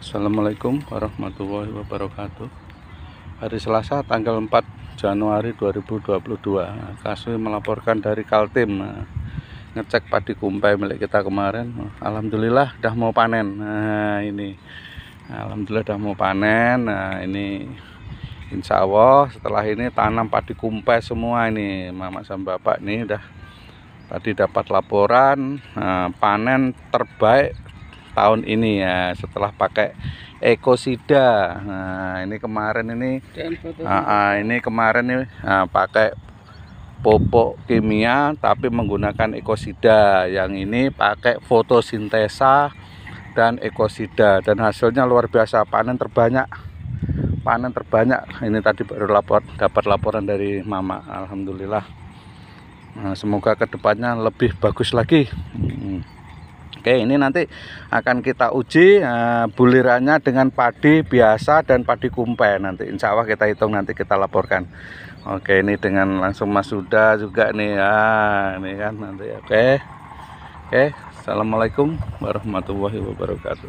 Assalamualaikum warahmatullahi wabarakatuh Hari Selasa tanggal 4 Januari 2022 Kaswi melaporkan dari Kaltim eh, Ngecek padi kumpai milik kita kemarin Alhamdulillah dah mau panen Nah ini Alhamdulillah dah mau panen Nah ini Insya Allah setelah ini tanam padi kumpai semua ini Mama sama Bapak ini udah Tadi dapat laporan eh, panen terbaik tahun ini ya setelah pakai ekosida nah ini kemarin ini uh, uh, ini kemarin ini uh, nah, pakai popok kimia tapi menggunakan ekosida yang ini pakai fotosintesa dan ekosida dan hasilnya luar biasa panen terbanyak panen terbanyak ini tadi baru lapor dapat laporan dari mama Alhamdulillah nah, semoga kedepannya lebih bagus lagi Oke ini nanti akan kita uji uh, bulirannya dengan padi biasa dan padi kumpe. nanti Insya Allah kita hitung nanti kita laporkan Oke ini dengan langsung Mas Uda juga nih ya ah, ini kan nanti oke Oke Assalamualaikum warahmatullahi wabarakatuh